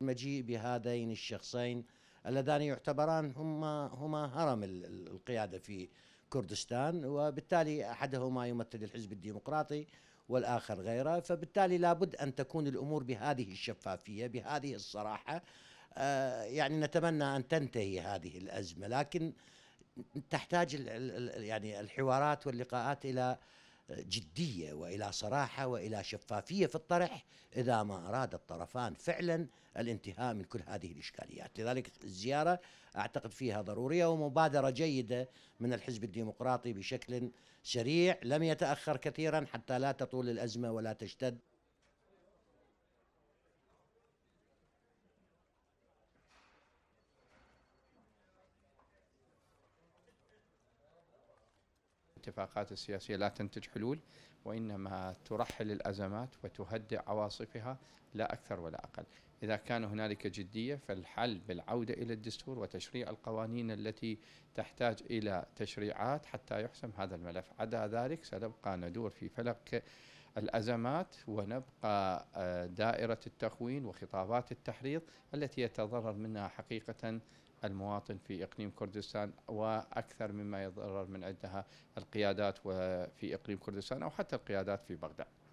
مجيء بهذين الشخصين اللذان يعتبران هما هما هرم القياده في كردستان وبالتالي احدهما يمثل الحزب الديمقراطي والاخر غيره فبالتالي لابد ان تكون الامور بهذه الشفافيه بهذه الصراحه آه، يعني نتمنى ان تنتهي هذه الازمه لكن تحتاج يعني الحوارات واللقاءات الى جديه والى صراحه والى شفافيه في الطرح اذا ما اراد الطرفان فعلا الانتهاء من كل هذه الاشكاليات، لذلك الزياره اعتقد فيها ضروريه ومبادره جيده من الحزب الديمقراطي بشكل سريع لم يتاخر كثيرا حتى لا تطول الازمه ولا تشتد الاتفاقات السياسية لا تنتج حلول وإنما ترحل الأزمات وتهدئ عواصفها لا أكثر ولا أقل إذا كان هنالك جدية فالحل بالعودة إلى الدستور وتشريع القوانين التي تحتاج إلى تشريعات حتى يحسم هذا الملف عدا ذلك سنبقى ندور في فلك الأزمات ونبقى آه، دائرة التخوين وخطابات التحريض التي يتضرر منها حقيقة المواطن في إقليم كردستان وأكثر مما يضرر من عندها القيادات في إقليم كردستان أو حتى القيادات في بغداد